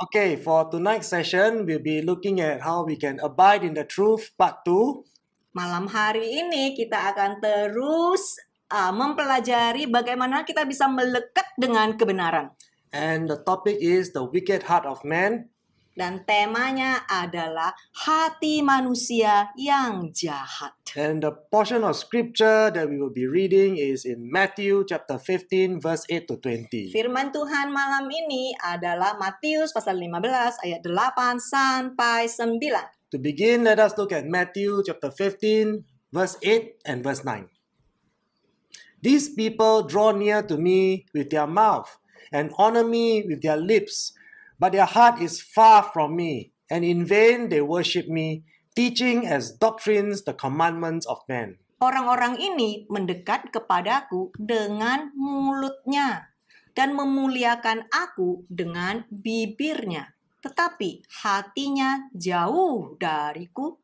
Okay, for tonight's session, we'll be looking at how we can abide in the truth, part 2. Malam hari ini kita akan terus uh, mempelajari bagaimana kita bisa melekat dengan kebenaran. And the topic is the wicked heart of man dan temanya adalah hati manusia yang jahat. And the portion of scripture that we will be reading is in Matthew chapter 15 verse 8 to 20. Firman Tuhan malam ini adalah Matius pasal 15 ayat 8 sampai 9. To begin, let us look at Matthew chapter 15 verse 8 and verse 9. These people draw near to me with their mouth and honor me with their lips, but their heart is far from me, and in vain they worship me, teaching as doctrines the commandments of men. Orang-orang ini mendekat kepadaku dengan mulutnya dan memuliakan aku dengan bibirnya, tetapi hatinya jauh dariku,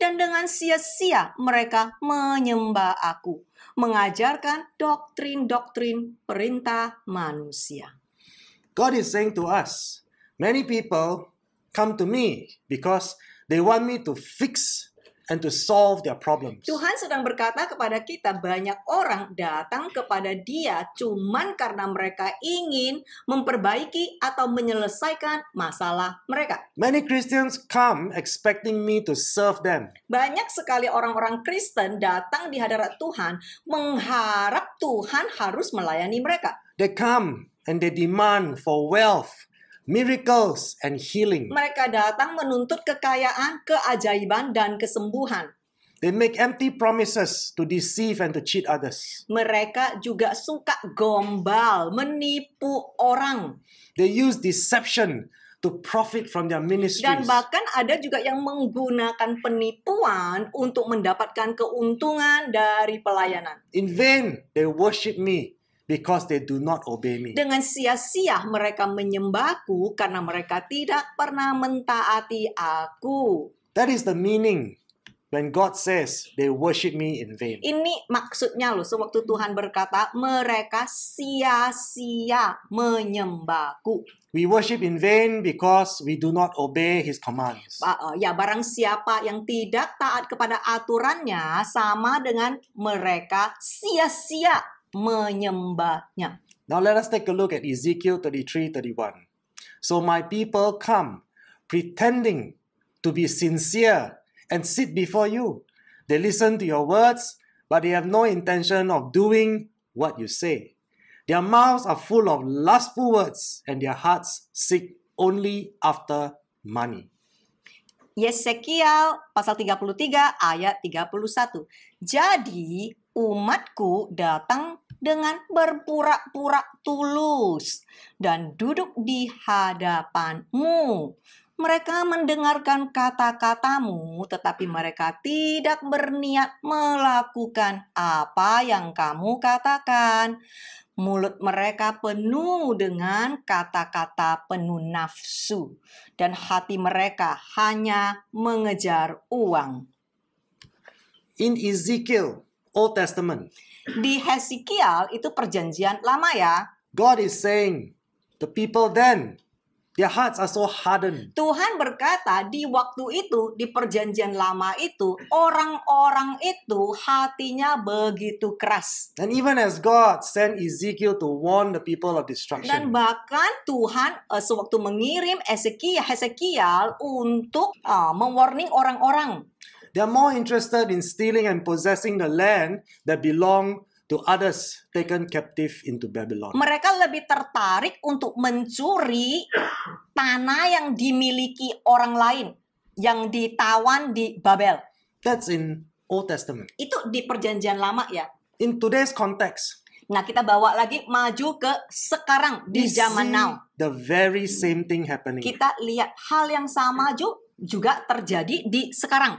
dan dengan sia-sia mereka menyembah aku, mengajarkan doktrin-doktrin perintah manusia. God is saying to us, Many people come to me because they want me to fix and to solve their problems. Tuhan sedang berkata kepada kita banyak orang datang kepada dia cuman karena mereka ingin memperbaiki atau menyelesaikan masalah mereka. Many Christians come expecting me to serve them. Banyak sekali orang-orang Kristen datang di hadapan Tuhan mengharap Tuhan harus melayani mereka. They come and they demand for wealth miracles and healing. Mereka datang menuntut kekayaan, keajaiban dan kesembuhan. They make empty promises to deceive and to cheat others. Mereka juga suka gombal, menipu orang. They use deception to profit from their ministries. Dan bahkan ada juga yang menggunakan penipuan untuk mendapatkan keuntungan dari pelayanan. In vain they worship me because they do not obey me. Dengan sia-sia mereka menyembahku karena mereka tidak pernah mentaati aku. That is the meaning when God says they worship me in vain. Ini maksudnya loh sewaktu Tuhan berkata mereka sia-sia menyembahku. We worship in vain because we do not obey his commands. Eh, ya, barang siapa yang tidak taat kepada aturannya sama dengan mereka sia-sia menyembahnya. Now let us take a look at Ezekiel 33:31. So my people come pretending to be sincere and sit before you. They listen to your words, but they have no intention of doing what you say. Their mouths are full of lustful words, and their hearts seek only after money. Yesekiel pasal 33 ayat 31. Jadi umatku datang dengan berpura-pura tulus dan duduk di hadapanmu. Mereka mendengarkan kata-katamu, tetapi mereka tidak berniat melakukan apa yang kamu katakan. Mulut mereka penuh dengan kata-kata penuh nafsu, dan hati mereka hanya mengejar uang. In Ezekiel Old Testament. Di Hezekiel itu perjanjian lama ya. God is saying, the people then, their hearts are so hardened. Tuhan berkata di waktu itu, di perjanjian lama itu, orang-orang itu hatinya begitu keras. And even as God sent Ezekiel to warn the people of destruction. Dan bahkan Tuhan uh, sewaktu mengirim Hezekiel, untuk uh, mewarning orang-orang They are more interested in stealing and possessing the land that belong to others taken captive into Babylon. Mereka lebih tertarik untuk mencuri tanah yang dimiliki orang lain yang ditawan di Babel. That's in Old Testament. Itu di perjanjian lama ya. In today's context. Nah, kita bawa lagi maju ke sekarang di zaman now. The very same thing happening. Kita lihat hal yang sama juga terjadi di sekarang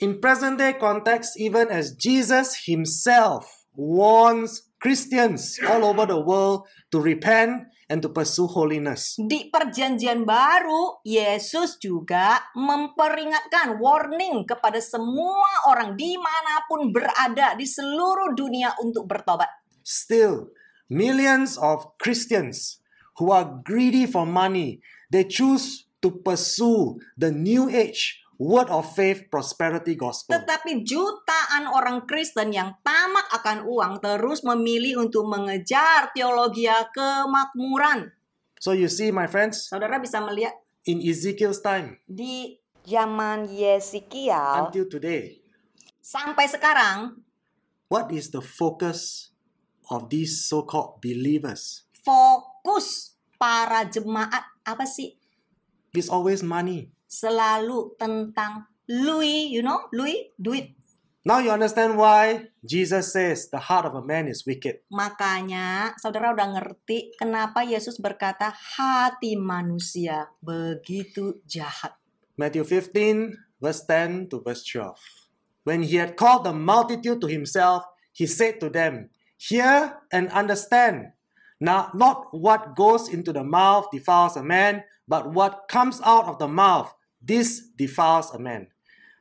in present day context, even as Jesus himself warns Christians all over the world to repent and to pursue holiness. Di perjanjian baru, Yesus juga memperingatkan warning kepada semua orang dimanapun berada di seluruh dunia untuk bertobat. Still, millions of Christians who are greedy for money, they choose to pursue the new age Word of Faith Prosperity Gospel. Tetapi jutaan orang Kristen yang tamak akan uang terus memilih untuk mengejar teologi kemakmuran. So you see my friends, saudara bisa melihat in Ezekiel's time. Di zaman Yesaya. until today. Sampai sekarang, what is the focus of these so-called believers? Fokus para jemaat apa sih? It's always money selalu tentang lui, you know, lui, duit. Now you understand why Jesus says the heart of a man is wicked. Makanya saudara udah ngerti kenapa Yesus berkata hati manusia begitu jahat. Matthew 15 verse 10 to verse 12. When he had called the multitude to himself, he said to them, "Hear and understand. Now not what goes into the mouth defiles a man, but what comes out of the mouth This defiles a man.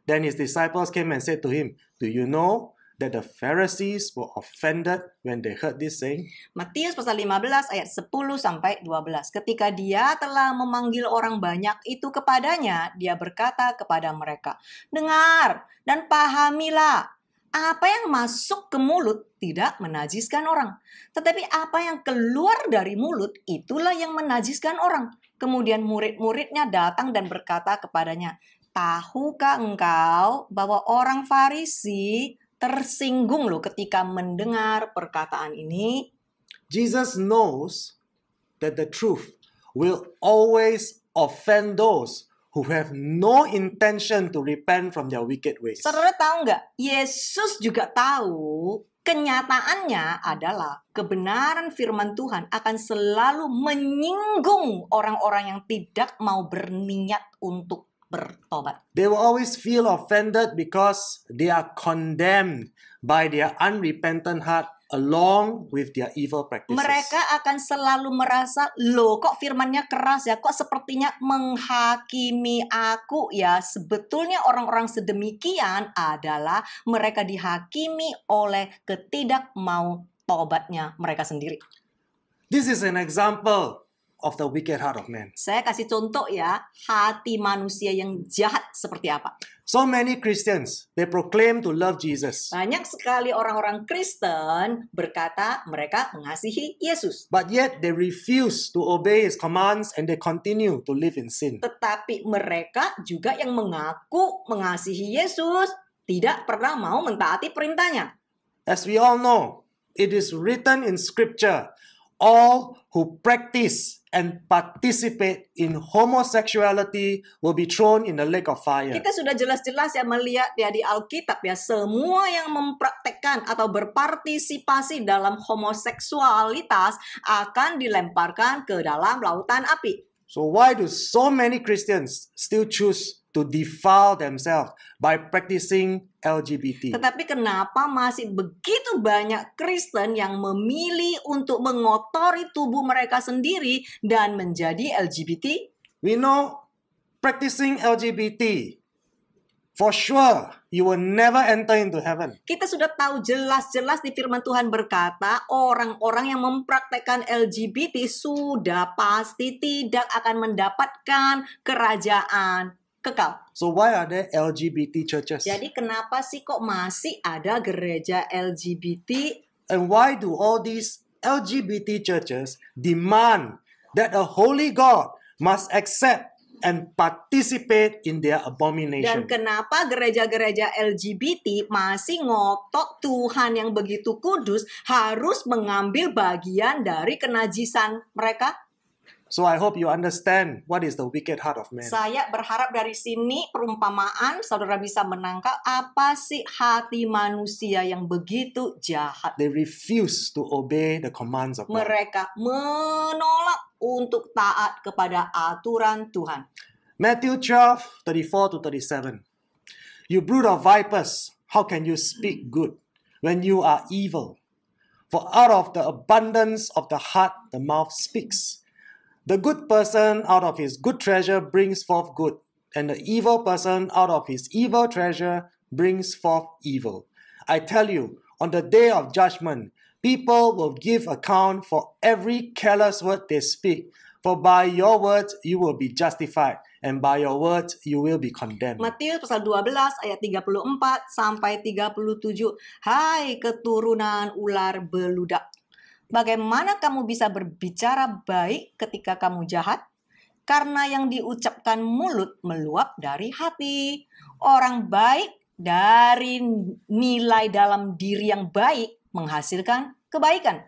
Then his disciples came and said to him, Do you know that the Pharisees were offended when they heard this saying? Matius pasal 15 ayat 10 sampai 12. Ketika dia telah memanggil orang banyak itu kepadanya, dia berkata kepada mereka, "Dengar dan pahamilah, apa yang masuk ke mulut tidak menajiskan orang, tetapi apa yang keluar dari mulut itulah yang menajiskan orang. Kemudian murid-muridnya datang dan berkata kepadanya, Tahukah engkau bahwa orang Farisi tersinggung loh ketika mendengar perkataan ini? Jesus knows that the truth will always offend those who have no intention to repent from their wicked ways. Saudara tahu nggak? Yesus juga tahu Kenyataannya adalah kebenaran firman Tuhan akan selalu menyinggung orang-orang yang tidak mau berniat untuk bertobat. They will always feel offended because they are condemned by their unrepentant heart along with their evil practices. Mereka akan selalu merasa, loh kok firmannya keras ya, kok sepertinya menghakimi aku ya. Sebetulnya orang-orang sedemikian adalah mereka dihakimi oleh ketidakmau tobatnya mereka sendiri. This is an example of the wicked heart of man. Saya kasih contoh ya, hati manusia yang jahat seperti apa. So many Christians, they proclaim to love Jesus. Banyak sekali orang-orang Kristen berkata mereka mengasihi Yesus. But yet they refuse to obey his commands and they continue to live in sin. Tetapi mereka juga yang mengaku mengasihi Yesus, tidak pernah mau mentaati perintahnya. As we all know, it is written in scripture, all who practice and participate in homosexuality will be thrown in the lake of fire. Kita sudah jelas-jelas ya melihat ya di Alkitab ya semua yang mempraktekkan atau berpartisipasi dalam homoseksualitas akan dilemparkan ke dalam lautan api. So why do so many Christians still choose to defile themselves by practicing LGBT. Tetapi kenapa masih begitu banyak Kristen yang memilih untuk mengotori tubuh mereka sendiri dan menjadi LGBT? We know practicing LGBT For sure, you will never enter into heaven. Kita sudah tahu jelas-jelas di firman Tuhan berkata, orang-orang yang mempraktekkan LGBT sudah pasti tidak akan mendapatkan kerajaan kekal. So why are there LGBT churches? Jadi kenapa sih kok masih ada gereja LGBT? And why do all these LGBT churches demand that a holy God must accept and participate in their abomination. Dan kenapa gereja-gereja LGBT masih ngotot Tuhan yang begitu kudus harus mengambil bagian dari kenajisan mereka? So I hope you understand what is the wicked heart of man. Saya berharap dari sini perumpamaan saudara bisa menangkap apa sih hati manusia yang begitu jahat. They refuse to obey the commands of God. Mereka menolak untuk taat kepada aturan Tuhan. Matthew 12, 34 to 37. You brood of vipers, how can you speak good when you are evil? For out of the abundance of the heart, the mouth speaks. The good person out of his good treasure brings forth good, and the evil person out of his evil treasure brings forth evil. I tell you, on the day of judgment, people will give account for every careless word they speak. For by your words you will be justified, and by your words you will be condemned. Matius pasal 12 ayat 34 sampai 37. Hai keturunan ular beludak. Bagaimana kamu bisa berbicara baik ketika kamu jahat? Karena yang diucapkan mulut meluap dari hati. Orang baik dari nilai dalam diri yang baik menghasilkan kebaikan.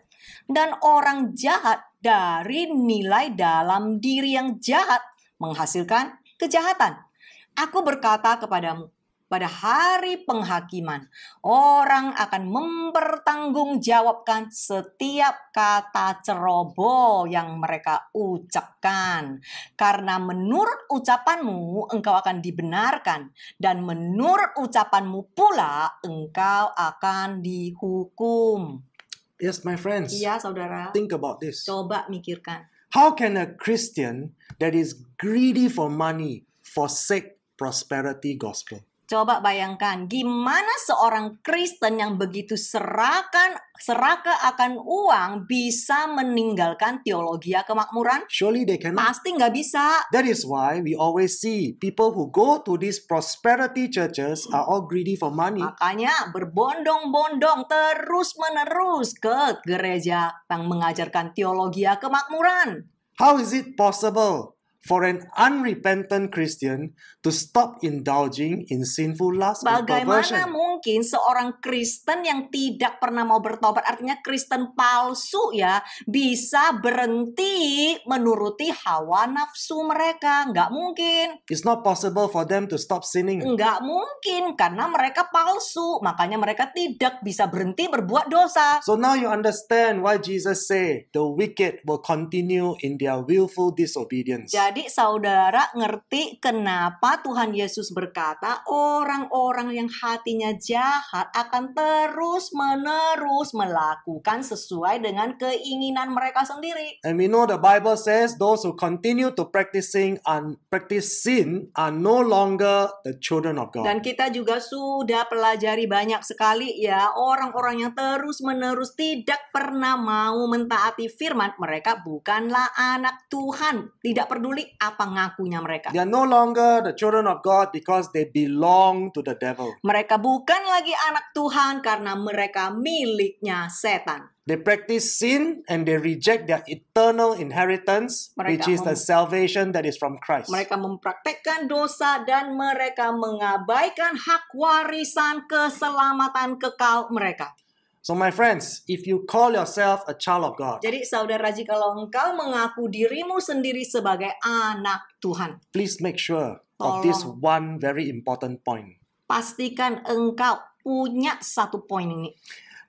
Dan orang jahat dari nilai dalam diri yang jahat menghasilkan kejahatan. Aku berkata kepadamu, pada hari penghakiman, orang akan mempertanggungjawabkan setiap kata ceroboh yang mereka ucapkan. Karena menurut ucapanmu, engkau akan dibenarkan. Dan menurut ucapanmu pula, engkau akan dihukum. Yes, my friends. Iya, saudara. Think about this. Coba mikirkan. How can a Christian that is greedy for money forsake prosperity gospel? Coba bayangkan gimana seorang Kristen yang begitu serakan seraka akan uang bisa meninggalkan teologi kemakmuran? Surely they cannot. Pasti nggak bisa. That is why we always see people who go to these prosperity churches are all greedy for money. Makanya berbondong-bondong terus menerus ke gereja yang mengajarkan teologi kemakmuran. How is it possible for an unrepentant Christian to stop indulging in sinful lust Bagaimana and perversion. mungkin seorang Kristen yang tidak pernah mau bertobat, artinya Kristen palsu ya, bisa berhenti menuruti hawa nafsu mereka? Nggak mungkin. It's not possible for them to stop sinning. Nggak mungkin, karena mereka palsu. Makanya mereka tidak bisa berhenti berbuat dosa. So now you understand why Jesus say the wicked will continue in their willful disobedience. Jadi jadi saudara ngerti kenapa Tuhan Yesus berkata orang-orang yang hatinya jahat akan terus-menerus melakukan sesuai dengan keinginan mereka sendiri. And we know the Bible says those who continue to practicing and practice sin are no longer the children of God. Dan kita juga sudah pelajari banyak sekali ya orang-orang yang terus-menerus tidak pernah mau mentaati firman mereka bukanlah anak Tuhan, tidak peduli peduli apa ngakunya mereka. They are no longer the children of God because they belong to the devil. Mereka bukan lagi anak Tuhan karena mereka miliknya setan. They practice sin and they reject their eternal inheritance, mereka which is the salvation that is from Christ. Mereka mempraktekkan dosa dan mereka mengabaikan hak warisan keselamatan kekal mereka. So my friends, if you call yourself a child of God. Jadi saudara kalau engkau mengaku dirimu sendiri sebagai anak Tuhan. Please make sure Tolong. of this one very important point. Pastikan engkau punya satu poin ini.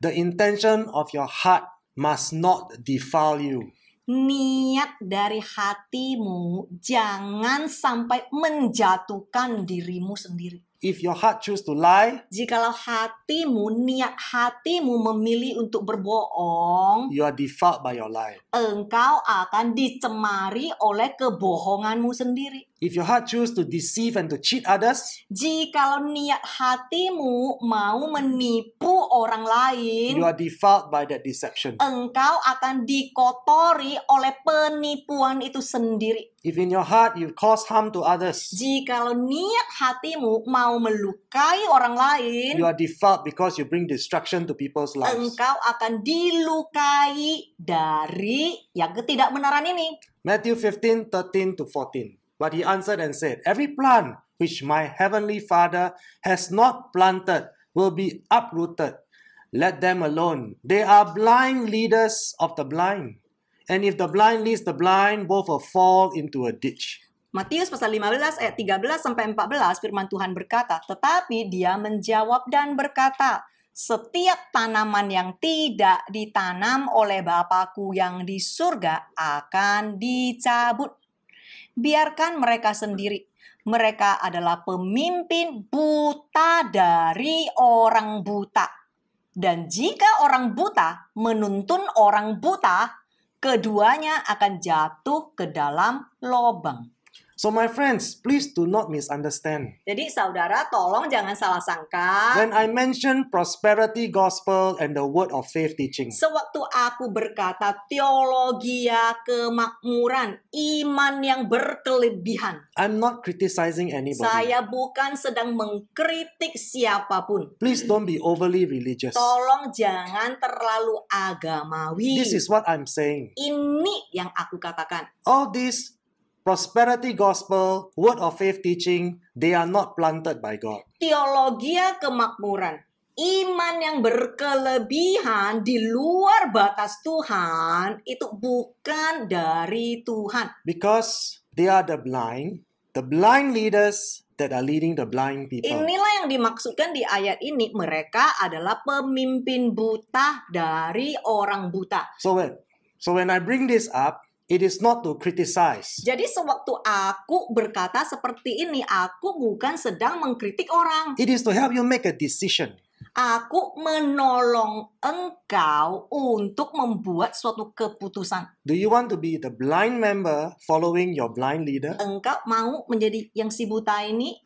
The intention of your heart must not defile you. Niat dari hatimu jangan sampai menjatuhkan dirimu sendiri. If your heart choose to lie, jikalau hatimu niat hatimu memilih untuk berbohong, you are defiled by your lie. Engkau akan dicemari oleh kebohonganmu sendiri. If your heart choose to deceive and to cheat others, jika niat hatimu mau menipu orang lain, you are defiled by that deception. Engkau akan dikotori oleh penipuan itu sendiri. If in your heart you cause harm to others, jika niat hatimu mau melukai orang lain, you are defiled because you bring destruction to people's lives. Engkau akan dilukai dari yang ketidakbenaran ini. Matthew 15:13 to 14. But he answered and said, Every plant which my heavenly Father has not planted will be uprooted. Let them alone. They are blind leaders of the blind. And if the blind leads the blind, both will fall into a ditch. Matius pasal 15 ayat 13 sampai 14 firman Tuhan berkata, tetapi dia menjawab dan berkata, setiap tanaman yang tidak ditanam oleh Bapakku yang di surga akan dicabut biarkan mereka sendiri. Mereka adalah pemimpin buta dari orang buta. Dan jika orang buta menuntun orang buta, keduanya akan jatuh ke dalam lobang. So my friends, please do not misunderstand. Jadi saudara, tolong jangan salah sangka. When I mention prosperity gospel and the word of faith teaching. Sewaktu aku berkata teologi ya, kemakmuran, iman yang berkelebihan. I'm not criticizing anybody. Saya bukan sedang mengkritik siapapun. Please don't be overly religious. Tolong jangan terlalu agamawi. This is what I'm saying. Ini yang aku katakan. All this prosperity gospel, word of faith teaching, they are not planted by God. Teologi ya kemakmuran, iman yang berkelebihan di luar batas Tuhan itu bukan dari Tuhan. Because they are the blind, the blind leaders that are leading the blind people. Inilah yang dimaksudkan di ayat ini, mereka adalah pemimpin buta dari orang buta. So when, so when I bring this up, It is not to criticize. Jadi sewaktu aku berkata seperti ini, aku bukan sedang mengkritik orang. It is to help you make a decision. Aku menolong engkau untuk membuat suatu keputusan. Do you want to be the blind member following your blind leader? Engkau mau menjadi yang si buta ini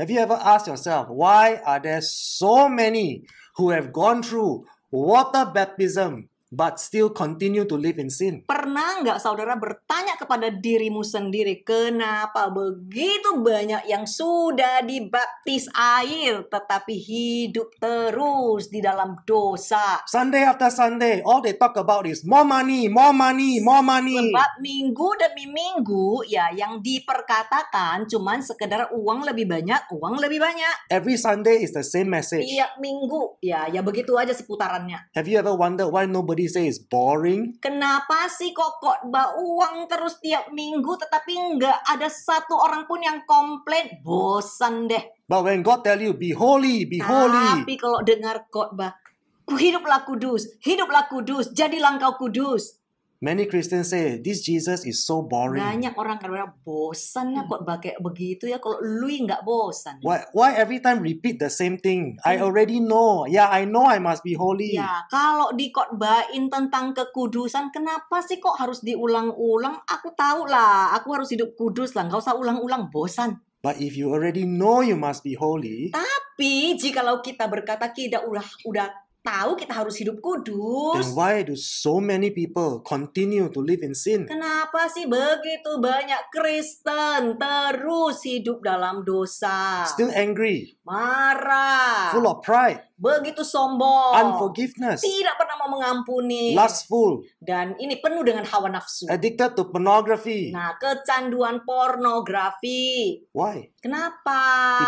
Have you ever asked yourself, why are there so many who have gone through water baptism but still continue to live in sin. Pernah nggak saudara bertanya kepada dirimu sendiri, kenapa begitu banyak yang sudah dibaptis air tetapi hidup terus di dalam dosa? Sunday after Sunday, all they talk about is more money, more money, more money. Sebab minggu demi minggu ya yang diperkatakan cuman sekedar uang lebih banyak, uang lebih banyak. Every Sunday is the same message. Tiap minggu ya ya begitu aja seputarannya. Have you ever wondered why nobody say says boring. Kenapa sih kok kok bau uang terus tiap minggu tetapi nggak ada satu orang pun yang komplain? Bosan deh. But when God tell you be holy, be holy. Tapi kalau dengar kok bah, hiduplah kudus, hiduplah kudus, jadi engkau kudus. Many Christians say this Jesus is so boring. Banyak orang kadang-kadang bosan ya kok pakai begitu ya kalau lu nggak bosan. Why why every time repeat the same thing? Hmm. I iya. already know. Yeah, I know I must be holy. Ya, kalau dikotbahin tentang kekudusan, kenapa sih kok harus diulang-ulang? Aku tahu lah, aku harus hidup kudus lah, nggak usah ulang-ulang, bosan. But if you already know you must be holy. Tapi jikalau kita berkata kita udah udah tahu kita harus hidup kudus. Then why do so many people continue to live in sin? Kenapa sih begitu banyak Kristen terus hidup dalam dosa? Still angry. Marah. Full of pride begitu sombong, unforgiveness, tidak pernah mau mengampuni, lustful, dan ini penuh dengan hawa nafsu, addicted to pornography. Nah, kecanduan pornografi. Why? Kenapa?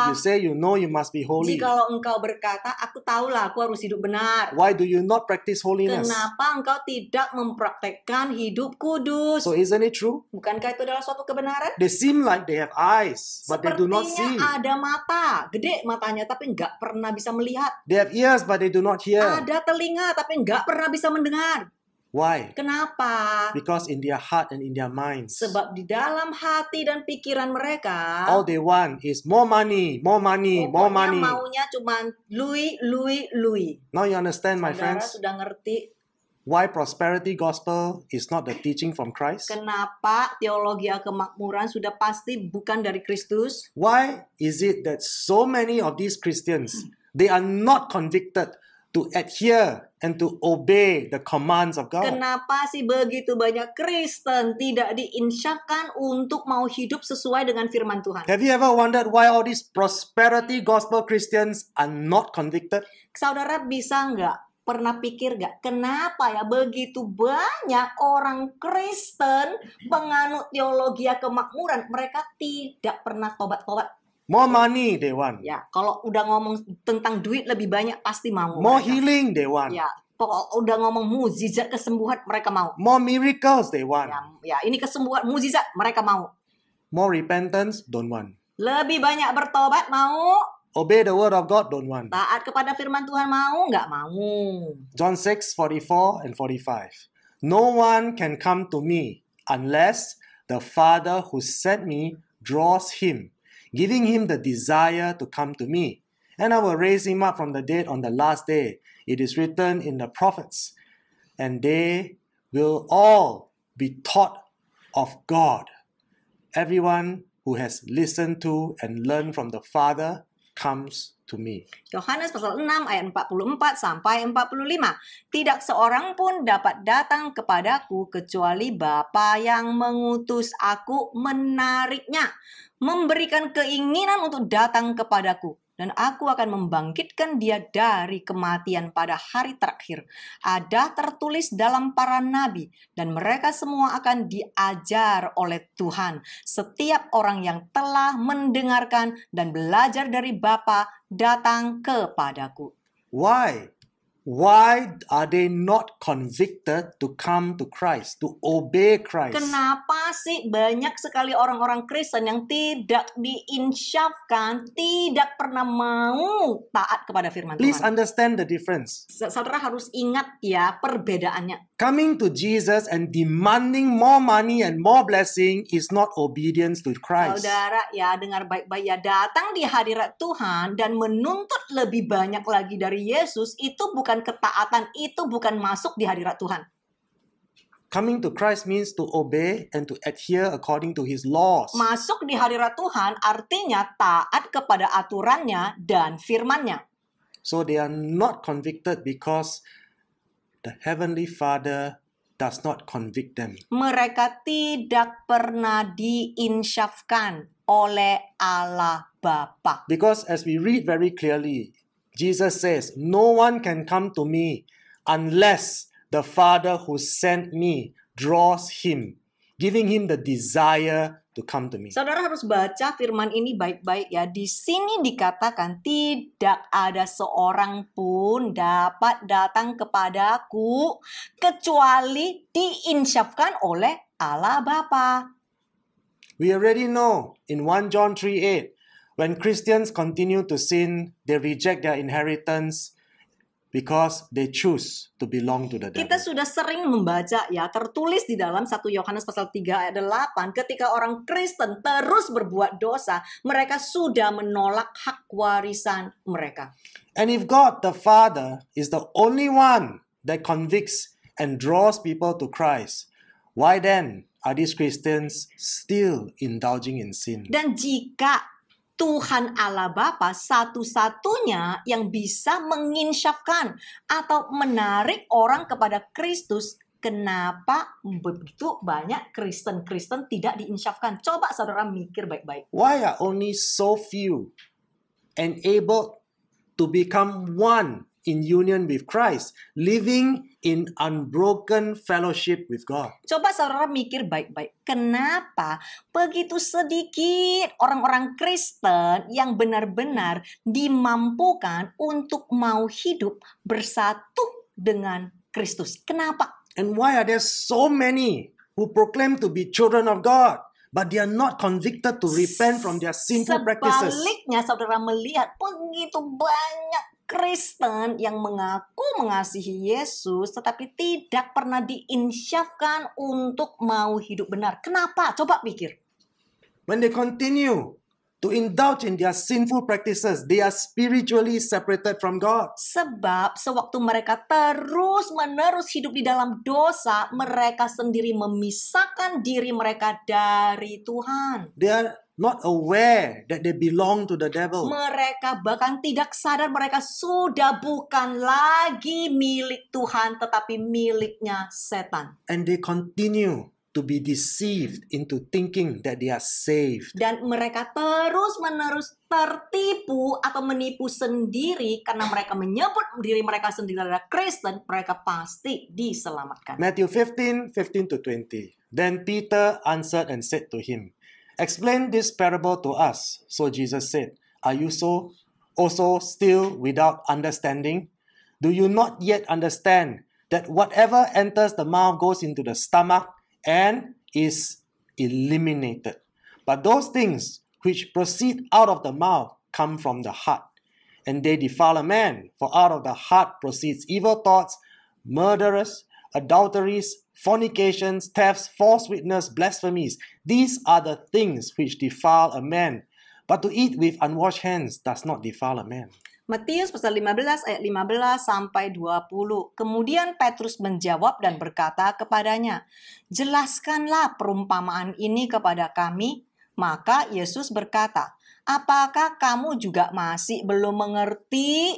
If you say you know you must be holy. kalau engkau berkata aku tahu lah aku harus hidup benar. Why do you not practice holiness? Kenapa engkau tidak mempraktekkan hidup kudus? So isn't it true? Bukankah itu adalah suatu kebenaran? They seem like they have eyes, but Sepertinya they do not see. Sepertinya ada mata, gede matanya tapi nggak pernah bisa melihat. They have ears but they do not hear. Ada telinga tapi nggak pernah bisa mendengar. Why? Kenapa? Because in their heart and in their minds. Sebab di dalam hati dan pikiran mereka. All they want is more money, more money, more money. Maunya cuma lui, lui, lui. Now you understand, my Saudara friends. sudah ngerti Why prosperity gospel is not the teaching from Christ? Kenapa teologi kemakmuran sudah pasti bukan dari Kristus? Why is it that so many of these Christians They are not convicted to adhere and to obey the commands of God. Kenapa sih begitu banyak Kristen tidak diinsyakan untuk mau hidup sesuai dengan firman Tuhan? Have you ever wondered why all these prosperity gospel Christians are not convicted? Saudara bisa nggak pernah pikir nggak kenapa ya begitu banyak orang Kristen penganut teologi kemakmuran mereka tidak pernah tobat-tobat More money they want. Ya, kalau udah ngomong tentang duit lebih banyak pasti mau. More mereka. healing they want. Ya, kalau udah ngomong mujizat kesembuhan mereka mau. More miracles they want. Ya, ya ini kesembuhan mujizat mereka mau. More repentance don't want. Lebih banyak bertobat mau. Obey the word of God don't want. Taat kepada firman Tuhan mau nggak mau. John 6:44 and 45. No one can come to me unless the Father who sent me draws him giving him the desire to come to me. And I will raise him up from the dead on the last day. It is written in the prophets, and they will all be taught of God. Everyone who has listened to and learned from the Father comes to me. Yohanes pasal 6 ayat 44 sampai 45. Tidak seorang pun dapat datang kepadaku kecuali Bapa yang mengutus aku menariknya, memberikan keinginan untuk datang kepadaku dan aku akan membangkitkan dia dari kematian pada hari terakhir. Ada tertulis dalam para nabi dan mereka semua akan diajar oleh Tuhan. Setiap orang yang telah mendengarkan dan belajar dari Bapa datang kepadaku. Why? Why are they not convicted to come to Christ, to obey Christ? Kenapa sih banyak sekali orang-orang Kristen yang tidak diinsyafkan, tidak pernah mau taat kepada firman Tuhan? Please understand the difference. Saudara harus ingat ya perbedaannya. Coming to Jesus and demanding more money and more blessing is not obedience to Christ. Saudara ya dengar baik-baik ya datang di hadirat Tuhan dan menuntut lebih banyak lagi dari Yesus itu bukan melakukan ketaatan itu bukan masuk di hadirat Tuhan. Coming to Christ means to obey and to adhere according to his laws. Masuk di hadirat Tuhan artinya taat kepada aturannya dan firman-Nya. So they are not convicted because the heavenly Father does not convict them. Mereka tidak pernah diinsyafkan oleh Allah Bapa. Because as we read very clearly Jesus says, No one can come to me unless the Father who sent me draws him, giving him the desire to come to me. Saudara harus baca firman ini baik-baik ya. Di sini dikatakan tidak ada seorang pun dapat datang kepadaku kecuali diinsyafkan oleh Allah Bapa. We already know in 1 John 3:8 When Christians continue to sin, they reject their inheritance because they choose to belong to the devil. Kita sudah sering membaca ya tertulis di dalam 1 Yohanes pasal 3 ayat 8 ketika orang Kristen terus berbuat dosa, mereka sudah menolak hak warisan mereka. And if God the Father is the only one that convicts and draws people to Christ, why then are these Christians still indulging in sin? Dan jika Tuhan Allah Bapa satu-satunya yang bisa menginsyafkan atau menarik orang kepada Kristus. Kenapa begitu banyak Kristen-Kristen tidak diinsyafkan? Coba saudara mikir baik-baik. Why are only so few enabled to become one in union with Christ, living in unbroken fellowship with God. Coba saudara mikir baik-baik, kenapa begitu sedikit orang-orang Kristen yang benar-benar dimampukan untuk mau hidup bersatu dengan Kristus? Kenapa? And why are there so many who proclaim to be children of God? but they are not convicted to repent from their sinful practices. Sebaliknya, saudara melihat begitu banyak Kristen yang mengaku mengasihi Yesus tetapi tidak pernah diinsyafkan untuk mau hidup benar. Kenapa? Coba pikir. When they continue to indulge in their sinful practices, they are spiritually separated from God. Sebab sewaktu mereka terus-menerus hidup di dalam dosa, mereka sendiri memisahkan diri mereka dari Tuhan. They are not aware that they belong to the devil. Mereka bahkan tidak sadar mereka sudah bukan lagi milik Tuhan tetapi miliknya setan. And they continue to be deceived into thinking that they are saved. Dan mereka terus-menerus tertipu atau menipu sendiri karena mereka menyebut diri mereka sendiri adalah Kristen, mereka pasti diselamatkan. Matthew 15, 15 to 20. Then Peter answered and said to him, Explain this parable to us. So Jesus said, Are you so also still without understanding? Do you not yet understand that whatever enters the mouth goes into the stomach and is eliminated? But those things which proceed out of the mouth come from the heart, and they defile a man, for out of the heart proceeds evil thoughts, murderers, adulteries, fornications, thefts, false witness, blasphemies. These are the things which defile a man. But to eat with unwashed hands does not defile a man. Matius pasal 15 ayat 15 sampai 20. Kemudian Petrus menjawab dan berkata kepadanya, "Jelaskanlah perumpamaan ini kepada kami." Maka Yesus berkata, "Apakah kamu juga masih belum mengerti?"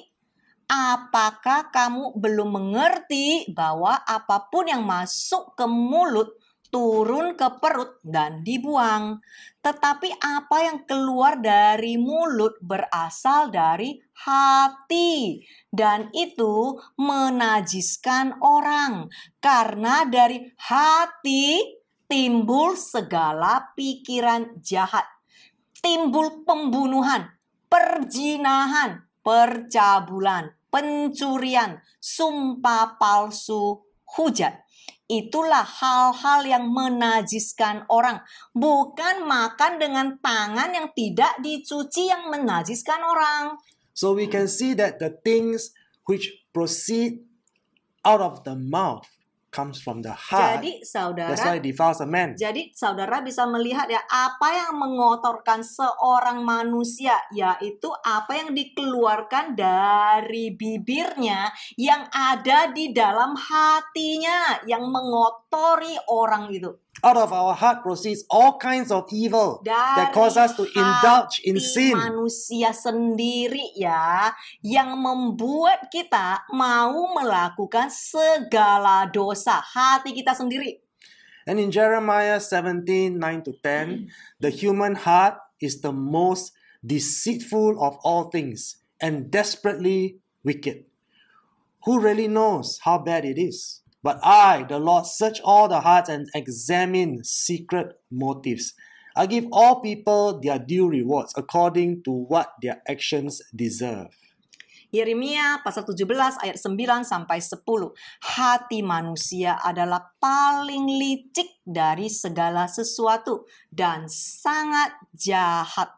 apakah kamu belum mengerti bahwa apapun yang masuk ke mulut turun ke perut dan dibuang, tetapi apa yang keluar dari mulut berasal dari hati, dan itu menajiskan orang karena dari hati timbul segala pikiran jahat, timbul pembunuhan, perjinahan, percabulan, pencurian, sumpah palsu, hujat. Itulah hal-hal yang menajiskan orang, bukan makan dengan tangan yang tidak dicuci yang menajiskan orang. So we can see that the things which proceed out of the mouth comes from the heart. Jadi saudara, that's why defiles a man. Jadi saudara bisa melihat ya apa yang mengotorkan seorang manusia yaitu apa yang dikeluarkan dari bibirnya yang ada di dalam hatinya yang mengotori orang itu out of our heart proceeds all kinds of evil Dari that cause us to indulge in sin. Manusia sendiri ya yang membuat kita mau melakukan segala dosa hati kita sendiri. And in Jeremiah 17, 9 to 10, hmm. the human heart is the most deceitful of all things and desperately wicked. Who really knows how bad it is? But I, the Lord, search all the hearts and examine secret motives. I give all people their due rewards according to what their actions deserve. Yeremia pasal 17 ayat 9 sampai 10. Hati manusia adalah paling licik dari segala sesuatu dan sangat jahat.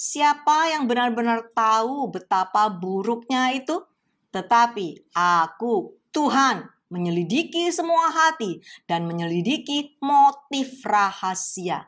Siapa yang benar-benar tahu betapa buruknya itu? Tetapi aku, Tuhan, menyelidiki semua hati, dan menyelidiki motif rahasia.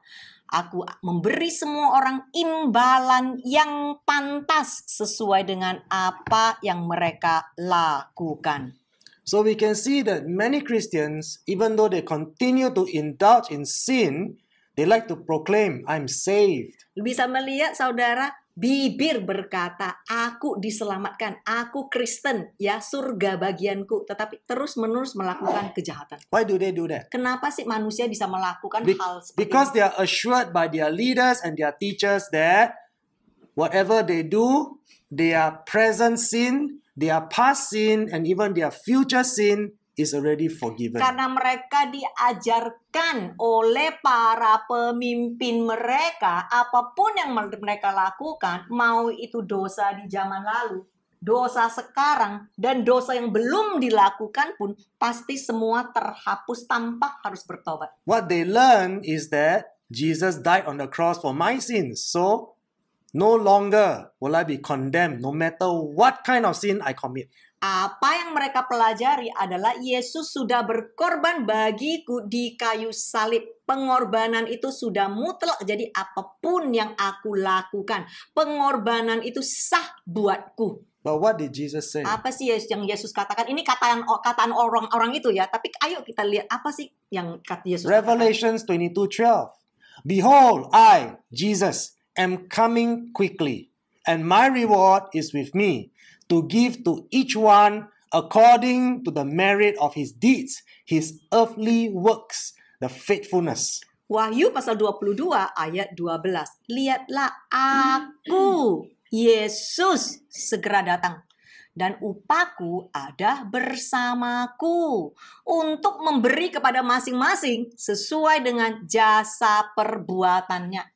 Aku memberi semua orang imbalan yang pantas sesuai dengan apa yang mereka lakukan. So we can see that many Christians, even though they continue to indulge in sin, they like to proclaim, I'm saved. Bisa melihat saudara, bibir berkata, "Aku diselamatkan, aku Kristen, ya surga bagianku," tetapi terus-menerus melakukan kejahatan. Why do they do that? Kenapa sih manusia bisa melakukan Be hal seperti Because they are assured by their leaders and their teachers that whatever they do, their present sin, their past sin and even their future sin is already forgiven. Karena mereka diajarkan oleh para pemimpin mereka apapun yang mereka lakukan, mau itu dosa di zaman lalu, dosa sekarang dan dosa yang belum dilakukan pun pasti semua terhapus tanpa harus bertobat. What they learn is that Jesus died on the cross for my sins. So No longer will I be condemned no matter what kind of sin I commit. Apa yang mereka pelajari adalah Yesus sudah berkorban bagiku di kayu salib. Pengorbanan itu sudah mutlak. Jadi apapun yang aku lakukan, pengorbanan itu sah buatku. But what did Jesus say? Apa sih yang Yesus katakan? Ini kataan kataan orang-orang itu ya. Tapi ayo kita lihat apa sih yang kata Yesus. Revelations 22:12. Behold, I, Jesus, am coming quickly, and my reward is with me to give to each one according to the merit of his deeds, his earthly works, the faithfulness. Wahyu pasal 22 ayat 12. Lihatlah aku, Yesus segera datang dan upaku ada bersamaku untuk memberi kepada masing-masing sesuai dengan jasa perbuatannya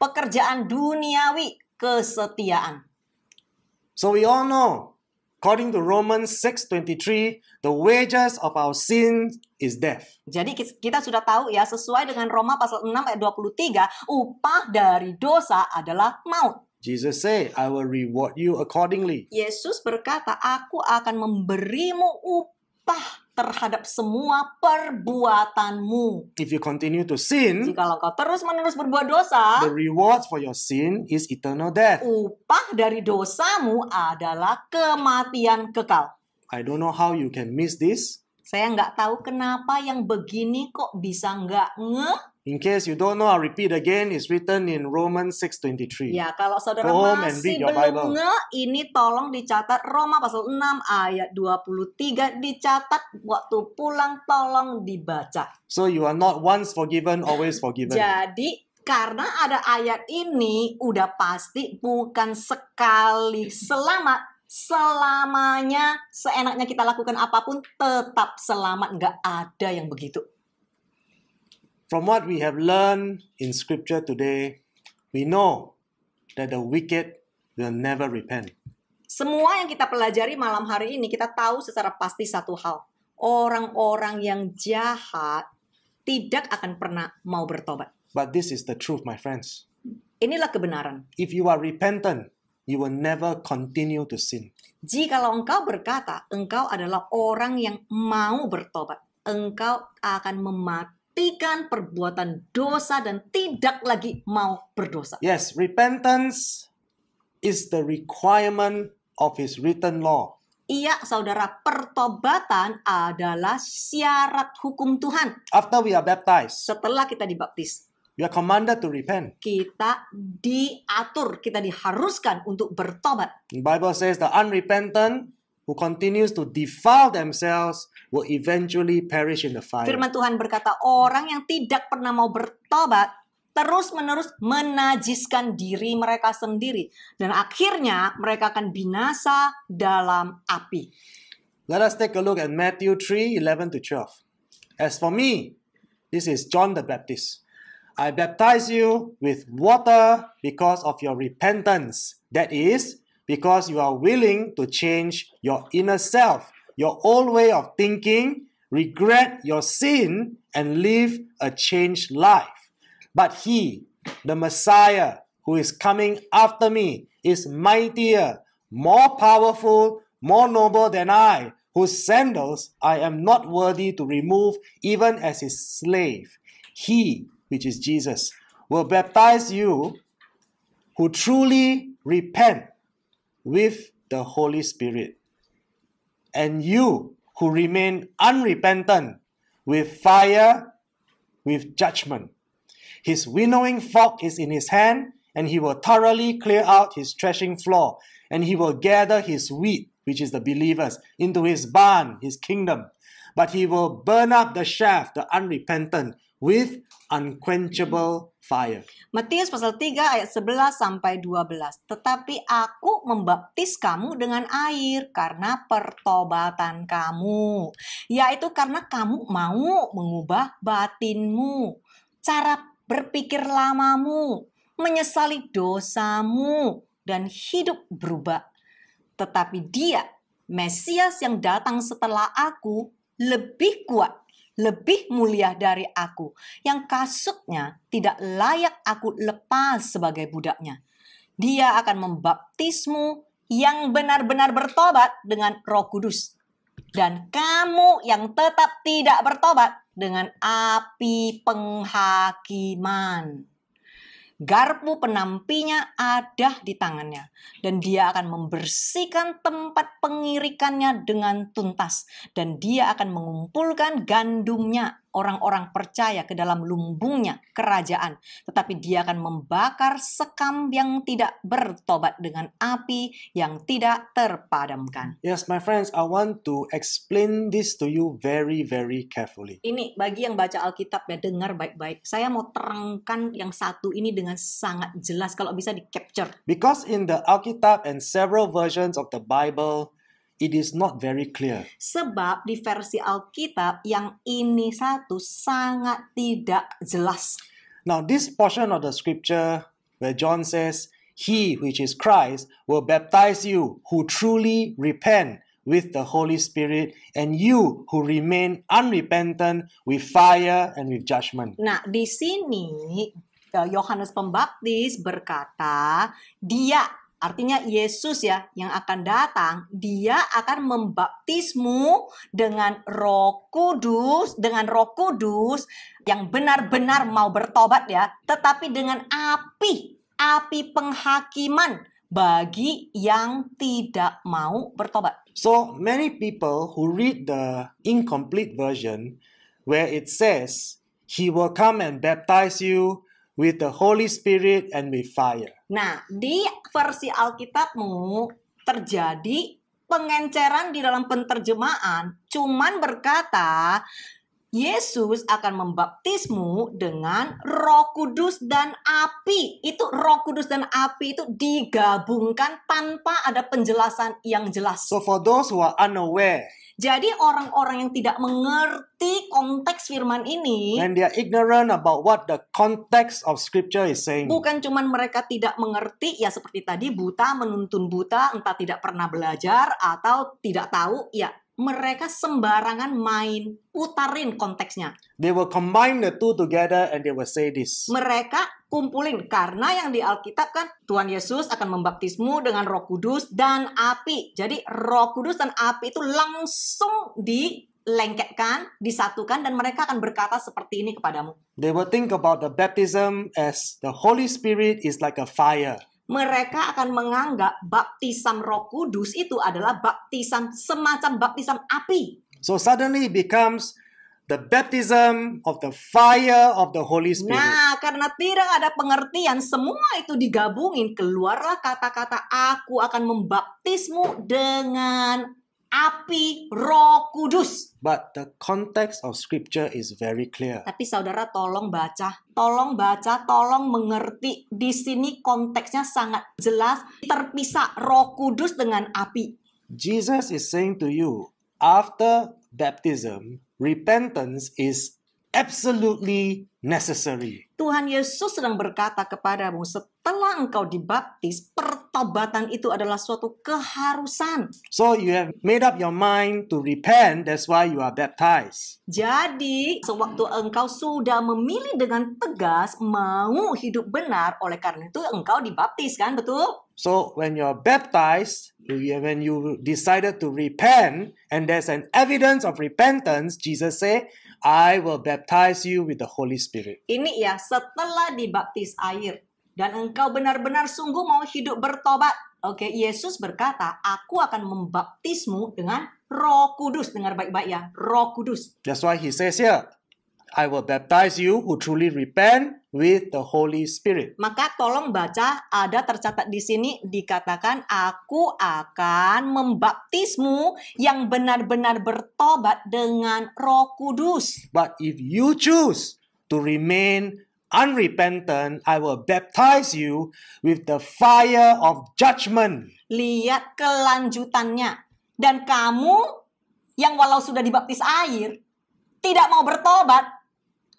pekerjaan duniawi, kesetiaan. So we all know, according to Romans 6:23, the wages of our sin is death. Jadi kita sudah tahu ya, sesuai dengan Roma pasal 6 ayat 23, upah dari dosa adalah maut. Jesus say, I will reward you accordingly. Yesus berkata, aku akan memberimu upah terhadap semua perbuatanmu. If you continue to sin, jika kau terus-menerus berbuat dosa, the reward for your sin is eternal death. Upah dari dosamu adalah kematian kekal. I don't know how you can miss this. Saya nggak tahu kenapa yang begini kok bisa nggak nge. In case you don't know, I'll repeat again. It's written in Romans 6:23. Ya, kalau saudara Go masih belum Bible. nge, ini tolong dicatat Roma pasal 6 ayat 23 dicatat waktu pulang tolong dibaca. So you are not once forgiven, always forgiven. Jadi karena ada ayat ini udah pasti bukan sekali selamat selamanya seenaknya kita lakukan apapun tetap selamat nggak ada yang begitu from what we have learned in scripture today we know that the wicked will never repent semua yang kita pelajari malam hari ini kita tahu secara pasti satu hal orang-orang yang jahat tidak akan pernah mau bertobat but this is the truth my friends inilah kebenaran if you are repentant you will never continue to sin. Jikalau engkau berkata, engkau adalah orang yang mau bertobat, engkau akan mematikan perbuatan dosa dan tidak lagi mau berdosa. Yes, repentance is the requirement of his written law. Iya, saudara, pertobatan adalah syarat hukum Tuhan. After we are baptized. Setelah kita dibaptis. You are commanded to repent. Kita diatur, kita diharuskan untuk bertobat. The Bible says the unrepentant who continues to defile themselves will eventually perish in the fire. Firman Tuhan berkata, orang yang tidak pernah mau bertobat terus-menerus menajiskan diri mereka sendiri dan akhirnya mereka akan binasa dalam api. Let us take a look at Matthew 3:11 to 12. As for me, this is John the Baptist. I baptize you with water because of your repentance. That is, because you are willing to change your inner self, your old way of thinking, regret your sin, and live a changed life. But he, the Messiah, who is coming after me, is mightier, more powerful, more noble than I, whose sandals I am not worthy to remove, even as his slave. He which is Jesus, will baptize you who truly repent with the Holy Spirit. And you who remain unrepentant with fire, with judgment. His winnowing fork is in his hand, and he will thoroughly clear out his threshing floor, and he will gather his wheat, which is the believers, into his barn, his kingdom. But he will burn up the chaff, the unrepentant, with unquenchable fire. Matius pasal 3 ayat 11 sampai 12. Tetapi aku membaptis kamu dengan air karena pertobatan kamu, yaitu karena kamu mau mengubah batinmu, cara berpikir lamamu, menyesali dosamu dan hidup berubah. Tetapi dia, Mesias yang datang setelah aku, lebih kuat lebih mulia dari aku, yang kasutnya tidak layak aku lepas sebagai budaknya. Dia akan membaptismu yang benar-benar bertobat dengan roh kudus. Dan kamu yang tetap tidak bertobat dengan api penghakiman garpu penampinya ada di tangannya dan dia akan membersihkan tempat pengirikannya dengan tuntas dan dia akan mengumpulkan gandumnya orang-orang percaya ke dalam lumbungnya kerajaan, tetapi dia akan membakar sekam yang tidak bertobat dengan api yang tidak terpadamkan. Yes, my friends, I want to explain this to you very very carefully. Ini bagi yang baca Alkitab ya dengar baik-baik. Saya mau terangkan yang satu ini dengan sangat jelas kalau bisa di capture. Because in the Alkitab and several versions of the Bible It is not very clear. Sebab di versi Alkitab yang ini satu sangat tidak jelas. Now this portion of the scripture where John says, "He which is Christ will baptize you who truly repent." with the Holy Spirit, and you who remain unrepentant with fire and with judgment. Nah, di sini eh, Yohanes Pembaptis berkata, dia Artinya Yesus ya yang akan datang, dia akan membaptismu dengan Roh Kudus, dengan Roh Kudus yang benar-benar mau bertobat ya, tetapi dengan api, api penghakiman bagi yang tidak mau bertobat. So many people who read the incomplete version where it says he will come and baptize you with the Holy Spirit and with fire. Nah, di versi Alkitabmu terjadi pengenceran di dalam penterjemahan cuman berkata Yesus akan membaptismu dengan Roh Kudus dan api. Itu Roh Kudus dan api itu digabungkan tanpa ada penjelasan yang jelas. So for those who are unaware, jadi orang-orang yang tidak mengerti konteks firman ini and they are ignorant about what the context of scripture is saying. Bukan cuman mereka tidak mengerti ya seperti tadi buta menuntun buta entah tidak pernah belajar atau tidak tahu ya mereka sembarangan main, putarin konteksnya. They will combine the two together and they will say this. Mereka kumpulin karena yang di Alkitab kan Tuhan Yesus akan membaptismu dengan Roh Kudus dan api. Jadi Roh Kudus dan api itu langsung di lengketkan, disatukan, dan mereka akan berkata seperti ini kepadamu. They will think about the baptism as the Holy Spirit is like a fire mereka akan menganggap baptisan Roh Kudus itu adalah baptisan semacam baptisan api. So suddenly it becomes the baptism of the fire of the Holy Spirit. Nah, karena tidak ada pengertian, semua itu digabungin, keluarlah kata-kata aku akan membaptismu dengan api Roh Kudus. But the context of scripture is very clear. Tapi saudara tolong baca, tolong baca, tolong mengerti. Di sini konteksnya sangat jelas terpisah Roh Kudus dengan api. Jesus is saying to you, after baptism, repentance is absolutely necessary. Tuhan Yesus sedang berkata kepadamu, setelah engkau dibaptis, per pertobatan itu adalah suatu keharusan. So you have made up your mind to repent, that's why you are baptized. Jadi, sewaktu engkau sudah memilih dengan tegas mau hidup benar, oleh karena itu engkau dibaptis kan, betul? So when you're baptized, when you decided to repent, and there's an evidence of repentance, Jesus say, I will baptize you with the Holy Spirit. Ini ya, setelah dibaptis air, dan engkau benar-benar sungguh mau hidup bertobat. Oke, Yesus berkata, aku akan membaptismu dengan roh kudus. Dengar baik-baik ya, roh kudus. That's why he says here, I will baptize you who truly repent with the Holy Spirit. Maka tolong baca ada tercatat di sini dikatakan aku akan membaptismu yang benar-benar bertobat dengan Roh Kudus. But if you choose to remain unrepentant, I will baptize you with the fire of judgment. Lihat kelanjutannya. Dan kamu yang walau sudah dibaptis air, tidak mau bertobat,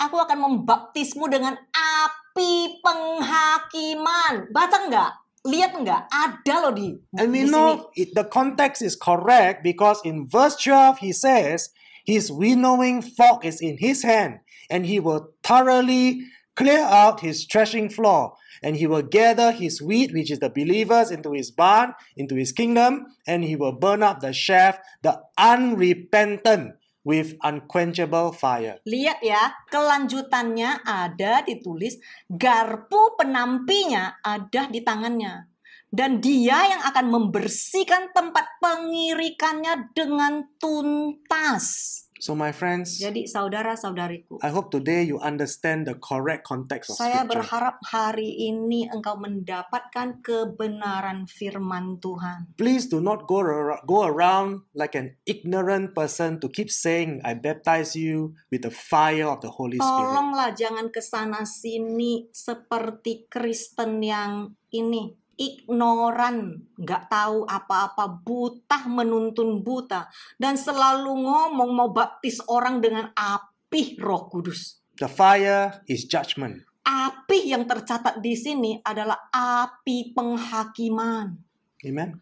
aku akan membaptismu dengan api penghakiman. Baca enggak? Lihat enggak? Ada loh di, And we know sini. the context is correct because in verse 12 he says, His winnowing fork is in his hand and he will thoroughly clear out his threshing floor, and he will gather his wheat, which is the believers, into his barn, into his kingdom, and he will burn up the chaff, the unrepentant, with unquenchable fire. Lihat ya, kelanjutannya ada ditulis garpu penampinya ada di tangannya. Dan dia yang akan membersihkan tempat pengirikannya dengan tuntas. So my friends, jadi saudara-saudariku, I hope today you understand the correct context of Saya scripture. berharap hari ini engkau mendapatkan kebenaran firman Tuhan. Please do not go go around like an ignorant person to keep saying I baptize you with the fire of the Holy Spirit. Tolonglah jangan kesana sini seperti Kristen yang ini ignoran, nggak tahu apa-apa, buta menuntun buta, dan selalu ngomong mau baptis orang dengan api Roh Kudus. The fire is judgment. Api yang tercatat di sini adalah api penghakiman. Amen.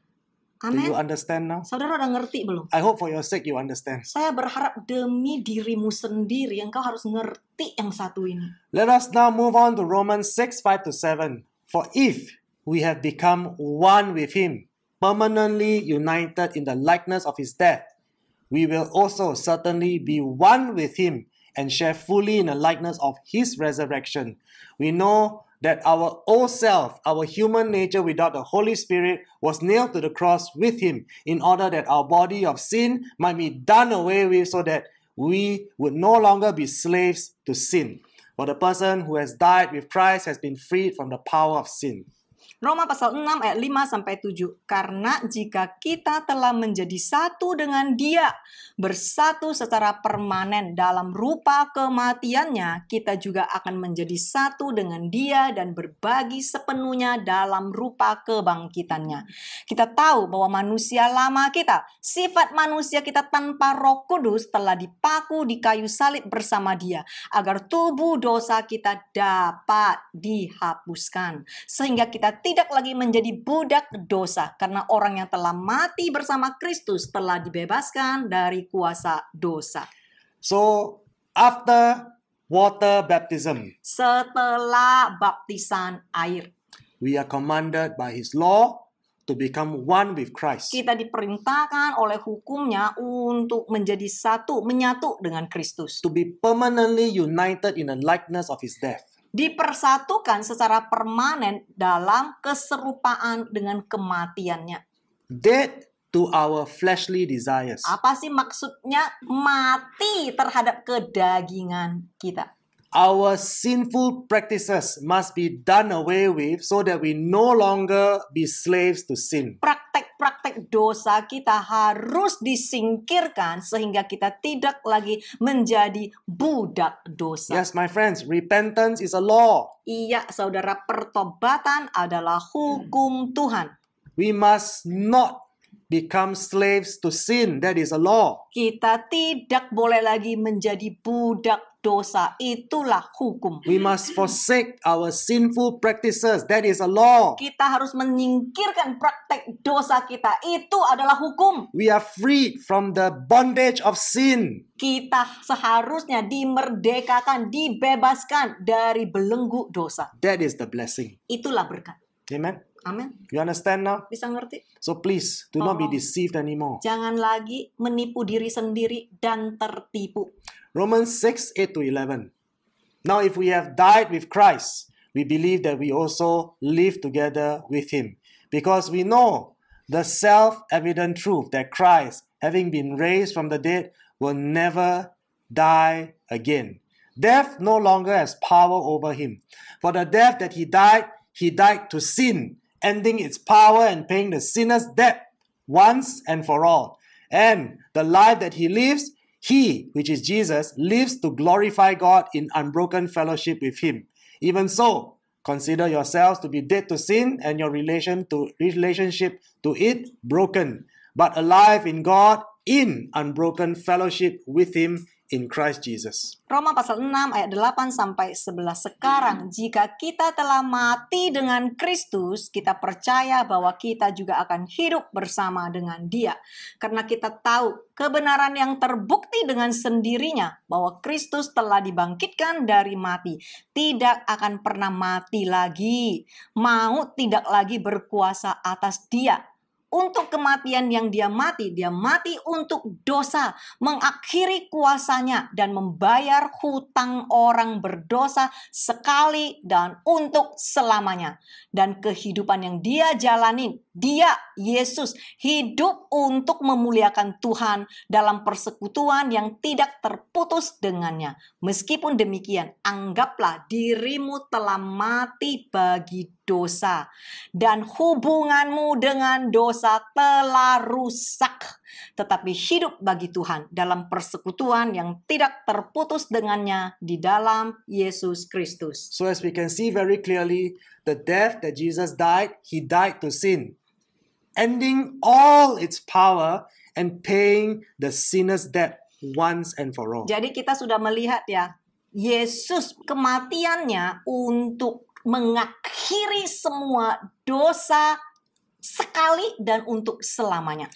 Amen. Do you understand now? Saudara udah ngerti belum? I hope for your sake you understand. Saya berharap demi dirimu sendiri yang kau harus ngerti yang satu ini. Let us now move on to Romans 6, 5 to 7. For if we have become one with him, permanently united in the likeness of his death. We will also certainly be one with him and share fully in the likeness of his resurrection. We know that our old self, our human nature without the Holy Spirit, was nailed to the cross with him in order that our body of sin might be done away with so that we would no longer be slaves to sin. For the person who has died with Christ has been freed from the power of sin. Roma pasal 6 ayat 5 sampai 7. Karena jika kita telah menjadi satu dengan Dia, bersatu secara permanen dalam rupa kematiannya, kita juga akan menjadi satu dengan Dia dan berbagi sepenuhnya dalam rupa kebangkitannya. Kita tahu bahwa manusia lama kita, sifat manusia kita tanpa Roh Kudus telah dipaku di kayu salib bersama Dia agar tubuh dosa kita dapat dihapuskan sehingga kita tidak lagi menjadi budak dosa karena orang yang telah mati bersama Kristus telah dibebaskan dari kuasa dosa. So, after water baptism. Setelah baptisan air. We are commanded by his law to become one with Christ. Kita diperintahkan oleh hukumnya untuk menjadi satu, menyatu dengan Kristus. To be permanently united in the likeness of his death dipersatukan secara permanen dalam keserupaan dengan kematiannya. Dead to our fleshly desires. Apa sih maksudnya mati terhadap kedagingan kita? our sinful practices must be done away with so that we no longer be slaves to sin. Praktek-praktek dosa kita harus disingkirkan sehingga kita tidak lagi menjadi budak dosa. Yes, my friends, repentance is a law. Iya, saudara, pertobatan adalah hukum Tuhan. We must not become slaves to sin. That is a law. Kita tidak boleh lagi menjadi budak dosa. Itulah hukum. We must forsake our sinful practices. That is a law. Kita harus menyingkirkan praktek dosa kita. Itu adalah hukum. We are free from the bondage of sin. Kita seharusnya dimerdekakan, dibebaskan dari belenggu dosa. That is the blessing. Itulah berkat. Amen. You understand now? Bisa ngerti? So please, do not be oh. deceived anymore. Jangan lagi menipu diri sendiri dan tertipu. Romans 6, 8 to 11. Now if we have died with Christ, we believe that we also live together with him. Because we know the self-evident truth that Christ, having been raised from the dead, will never die again. Death no longer has power over him. For the death that he died, he died to sin ending its power and paying the sinner's debt once and for all. And the life that he lives, he, which is Jesus, lives to glorify God in unbroken fellowship with him. Even so, consider yourselves to be dead to sin and your relation to relationship to it broken, but alive in God in unbroken fellowship with him in Christ Jesus. Roma pasal 6 ayat 8 sampai 11 sekarang jika kita telah mati dengan Kristus, kita percaya bahwa kita juga akan hidup bersama dengan Dia. Karena kita tahu kebenaran yang terbukti dengan sendirinya bahwa Kristus telah dibangkitkan dari mati, tidak akan pernah mati lagi, mau tidak lagi berkuasa atas Dia untuk kematian yang dia mati, dia mati untuk dosa, mengakhiri kuasanya dan membayar hutang orang berdosa sekali dan untuk selamanya. Dan kehidupan yang dia jalanin dia, Yesus, hidup untuk memuliakan Tuhan dalam persekutuan yang tidak terputus dengannya. Meskipun demikian, anggaplah dirimu telah mati bagi dosa, dan hubunganmu dengan dosa telah rusak, tetapi hidup bagi Tuhan dalam persekutuan yang tidak terputus dengannya di dalam Yesus Kristus. So, as we can see very clearly, the death that Jesus died, he died to sin ending all its power and paying the sinner's debt once and for all. Jadi kita sudah melihat ya, Yesus kematiannya untuk mengakhiri semua dosa sekali dan untuk selamanya.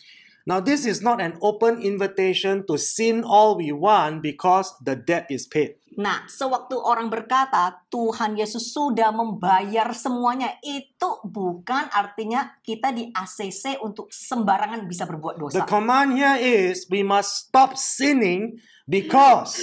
Now, this is not an open invitation to sin all we want because the debt is paid. Nah, sewaktu orang berkata Tuhan Yesus sudah membayar semuanya, itu bukan artinya kita di ACC untuk sembarangan bisa berbuat dosa. The command here is we must stop sinning because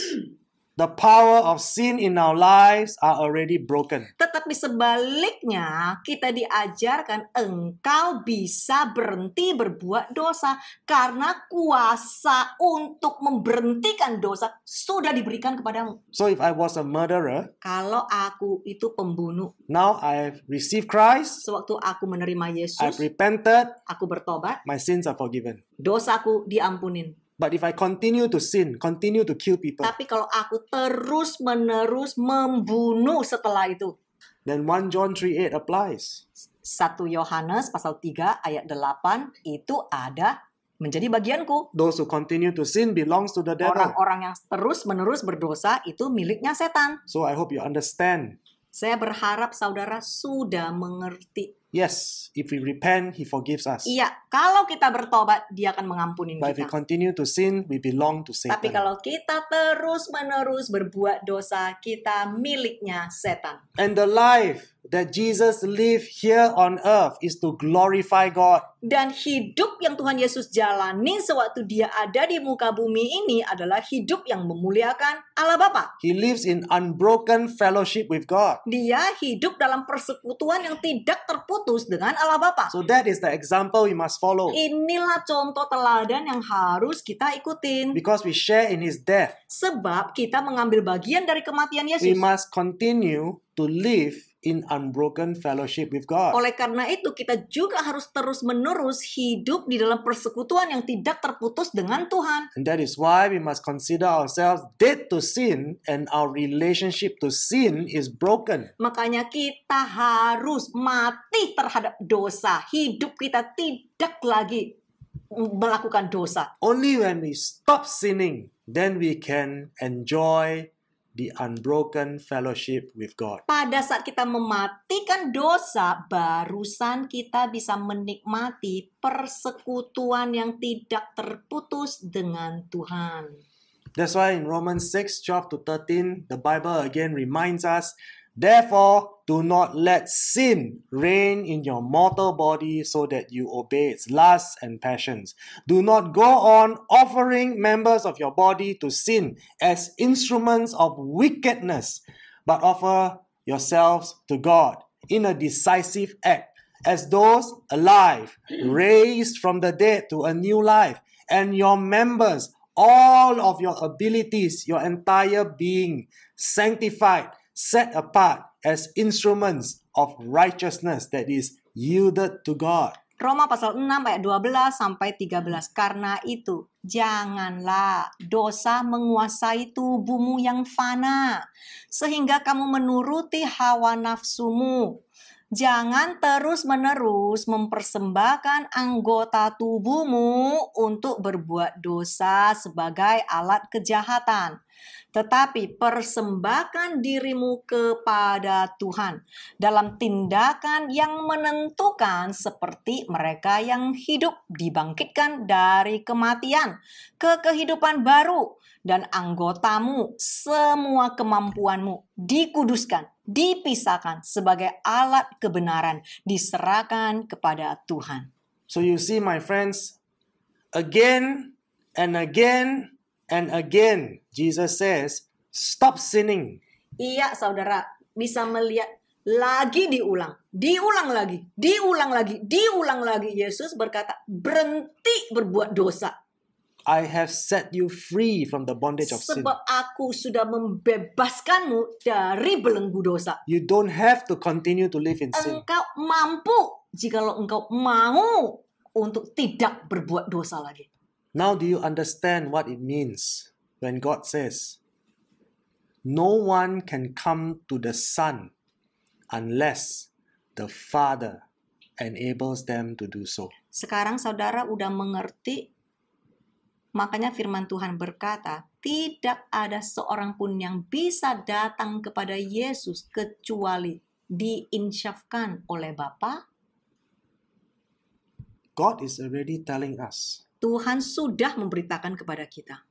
the power of sin in our lives are already broken. Tetapi sebaliknya, kita diajarkan engkau bisa berhenti berbuat dosa karena kuasa untuk memberhentikan dosa sudah diberikan kepadamu. So if I was a murderer, kalau aku itu pembunuh, now I have received Christ. Sewaktu aku menerima Yesus, I've repented, aku bertobat, my sins are forgiven. Dosaku diampunin. But if I continue to sin, continue to kill people. Tapi kalau aku terus-menerus membunuh setelah itu. Then 1 John 3:8 applies. 1 Yohanes pasal 3 ayat 8 itu ada menjadi bagianku. Those who continue to sin belongs to the devil. Orang-orang yang terus-menerus berdosa itu miliknya setan. So I hope you understand. Saya berharap saudara sudah mengerti Yes, if we repent, he forgives us. Iya, kalau kita bertobat, dia akan mengampuni kita. But if we continue to sin, we belong to Satan. Tapi kalau kita terus-menerus berbuat dosa, kita miliknya setan. And the life that Jesus live here on earth is to glorify God. Dan hidup yang Tuhan Yesus jalani sewaktu dia ada di muka bumi ini adalah hidup yang memuliakan Allah Bapa. He lives in unbroken fellowship with God. Dia hidup dalam persekutuan yang tidak terputus dengan Allah Bapa. So that is the example we must follow. Inilah contoh teladan yang harus kita ikutin. Because we share in his death. Sebab kita mengambil bagian dari kematian Yesus. We must continue to live in unbroken fellowship with God. Oleh karena itu kita juga harus terus-menerus hidup di dalam persekutuan yang tidak terputus dengan Tuhan. And that is why we must consider ourselves dead to sin and our relationship to sin is broken. Makanya kita harus mati terhadap dosa. Hidup kita tidak lagi melakukan dosa. Only when we stop sinning then we can enjoy the unbroken fellowship with God. Pada saat kita mematikan dosa, barusan kita bisa menikmati persekutuan yang tidak terputus dengan Tuhan. That's why in Romans 6, 12 to 13, the Bible again reminds us, Therefore, Do not let sin reign in your mortal body so that you obey its lusts and passions. Do not go on offering members of your body to sin as instruments of wickedness, but offer yourselves to God in a decisive act as those alive, raised from the dead to a new life, and your members, all of your abilities, your entire being, sanctified, set apart as instruments of righteousness that is yielded to God. Roma pasal 6 ayat 12 sampai 13. Karena itu, janganlah dosa menguasai tubuhmu yang fana, sehingga kamu menuruti hawa nafsumu. Jangan terus-menerus mempersembahkan anggota tubuhmu untuk berbuat dosa sebagai alat kejahatan tetapi persembahkan dirimu kepada Tuhan dalam tindakan yang menentukan seperti mereka yang hidup dibangkitkan dari kematian ke kehidupan baru dan anggotamu semua kemampuanmu dikuduskan dipisahkan sebagai alat kebenaran diserahkan kepada Tuhan. So you see my friends again and again And again, Jesus says, stop sinning. Iya, saudara, bisa melihat lagi diulang, diulang lagi, diulang lagi, diulang lagi. Yesus berkata, berhenti berbuat dosa. I have set you free from the bondage of sin. Sebab aku sudah membebaskanmu dari belenggu dosa. You don't have to continue to live in sin. Engkau mampu jika engkau mau untuk tidak berbuat dosa lagi. Now, do you understand what it means when God says, No one can come to the Son unless the Father enables them to do so? Sekarang saudara udah mengerti, makanya firman Tuhan berkata, tidak ada seorang pun yang bisa datang kepada Yesus kecuali diinsyafkan oleh Bapa. God is already telling us Tuhan sudah memberitakan kepada kita.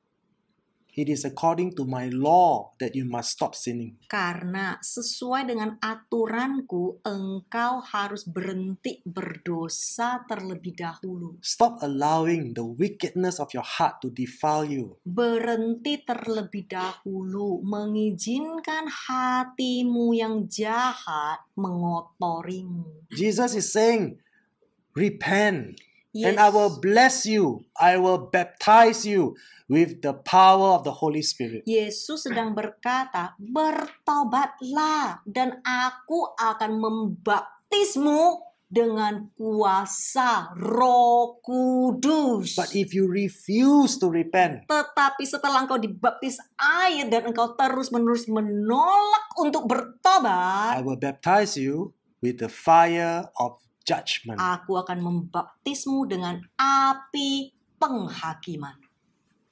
It is according to my law that you must stop sinning. Karena sesuai dengan aturanku, engkau harus berhenti berdosa terlebih dahulu. Stop allowing the wickedness of your heart to defile you. Berhenti terlebih dahulu, mengizinkan hatimu yang jahat mengotorimu. Jesus is saying, repent. Yes. And I will bless you. I will baptize you with the power of the Holy Spirit. Yesus sedang berkata, bertobatlah dan aku akan membaptismu dengan kuasa Roh Kudus. But if you refuse to repent, tetapi setelah engkau dibaptis air dan engkau terus-menerus menolak untuk bertobat, I will baptize you with the fire of judgment. Aku akan membaptismu dengan api penghakiman.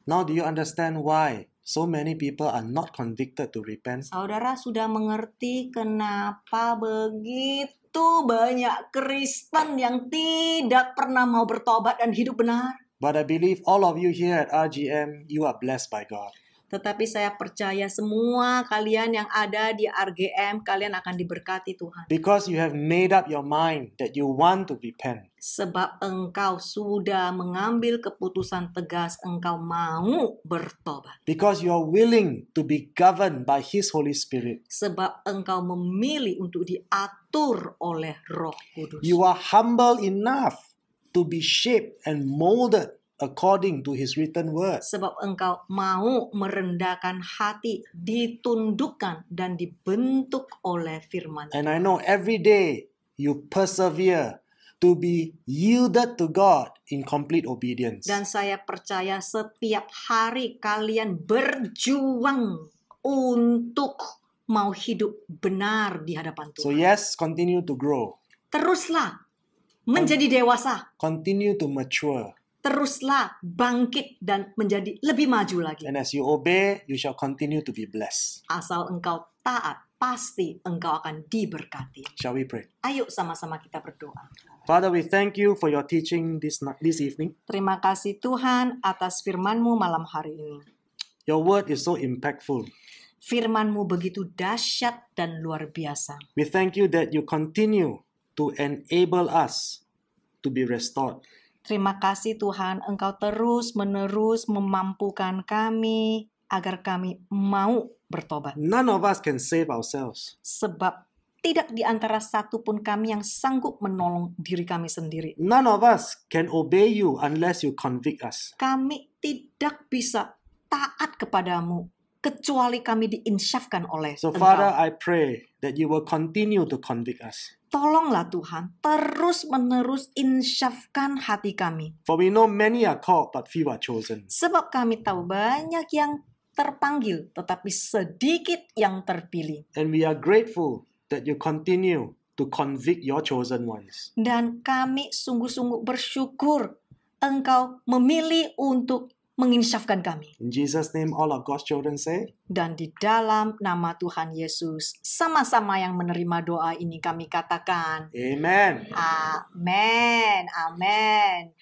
Now do you understand why so many people are not convicted to repent? Saudara sudah mengerti kenapa begitu banyak Kristen yang tidak pernah mau bertobat dan hidup benar? But I believe all of you here at RGM, you are blessed by God tetapi saya percaya semua kalian yang ada di RGM kalian akan diberkati Tuhan. Because you have made up your mind that you want to repent. Sebab engkau sudah mengambil keputusan tegas, engkau mau bertobat. Because you are willing to be governed by His Holy Spirit. Sebab engkau memilih untuk diatur oleh Roh Kudus. You are humble enough to be shaped and molded according to his written word. Sebab engkau mau merendahkan hati, ditundukkan dan dibentuk oleh firman. And I know every day you persevere to be yielded to God in complete obedience. Dan saya percaya setiap hari kalian berjuang untuk mau hidup benar di hadapan Tuhan. So yes, continue to grow. Teruslah menjadi dewasa. Continue to mature teruslah bangkit dan menjadi lebih maju lagi. And as you obey, you shall continue to be blessed. Asal engkau taat, pasti engkau akan diberkati. Shall we pray? Ayo sama-sama kita berdoa. Father, we thank you for your teaching this this evening. Terima kasih Tuhan atas firman-Mu malam hari ini. Your word is so impactful. Firman-Mu begitu dahsyat dan luar biasa. We thank you that you continue to enable us to be restored. Terima kasih Tuhan, Engkau terus-menerus memampukan kami agar kami mau bertobat. None of us can save ourselves. Sebab tidak di antara satu pun kami yang sanggup menolong diri kami sendiri. None of us can obey you unless you convict us. Kami tidak bisa taat kepadamu kecuali kami diinsyafkan oleh so, Engkau. Father, I pray that you will continue to convict us. Tolonglah Tuhan, terus menerus insyafkan hati kami. For we know many are called, but few are chosen. Sebab kami tahu banyak yang terpanggil, tetapi sedikit yang terpilih. And we are grateful that you continue to convict your chosen ones. Dan kami sungguh-sungguh bersyukur Engkau memilih untuk menginsafkan kami. In Jesus name all of God's children say. Dan di dalam nama Tuhan Yesus sama-sama yang menerima doa ini kami katakan. Amen. Amen. Amen.